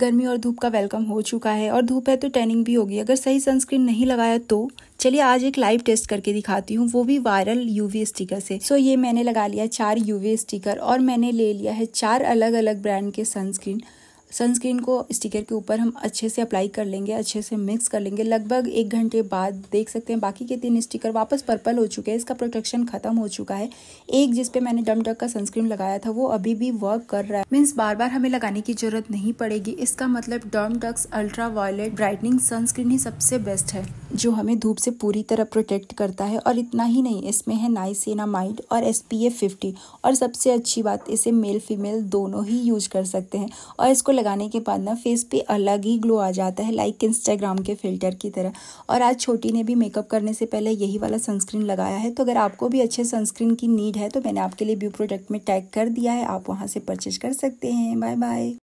गर्मी और धूप का वेलकम हो चुका है और धूप है तो टैनिंग भी होगी अगर सही सनस्क्रीन नहीं लगाया तो चलिए आज एक लाइव टेस्ट करके दिखाती हूँ वो भी वायरल यूवी स्टिकर से सो ये मैंने लगा लिया चार यूवी स्टिकर और मैंने ले लिया है चार अलग अलग ब्रांड के सनस्क्रीन सनस्क्रीन को स्टिकर के ऊपर हम अच्छे से अप्लाई कर लेंगे अच्छे से मिक्स कर लेंगे लगभग एक घंटे बाद देख सकते हैं बाकी के तीन स्टिकर वापस पर्पल हो चुके हैं इसका प्रोटेक्शन खत्म हो चुका है एक जिसपे मैंने डमडक का सनस्क्रीन लगाया था वो अभी भी वर्क कर रहा है मीन्स बार बार हमें लगाने की जरूरत नहीं पड़ेगी इसका मतलब डॉम डक्स अल्ट्रा वायलेट ब्राइटनिंग सनस्क्रीन ही सबसे बेस्ट है जो हमें धूप से पूरी तरह प्रोटेक्ट करता है और इतना ही नहीं इसमें है नाइसेनामाइड और एस पी ए फिफ्टी और सबसे अच्छी बात इसे मेल फीमेल दोनों ही यूज कर सकते हैं और इसको लगाने के बाद ना फेस पे अलग ही ग्लो आ जाता है लाइक इंस्टाग्राम के फिल्टर की तरह और आज छोटी ने भी मेकअप करने से पहले यही वाला सनस्क्रीन लगाया है तो अगर आपको भी अच्छे सनस्क्रीन की नीड है तो मैंने आपके लिए ब्यू प्रोडक्ट में टैग कर दिया है आप वहाँ से परचेज कर सकते हैं बाय बाय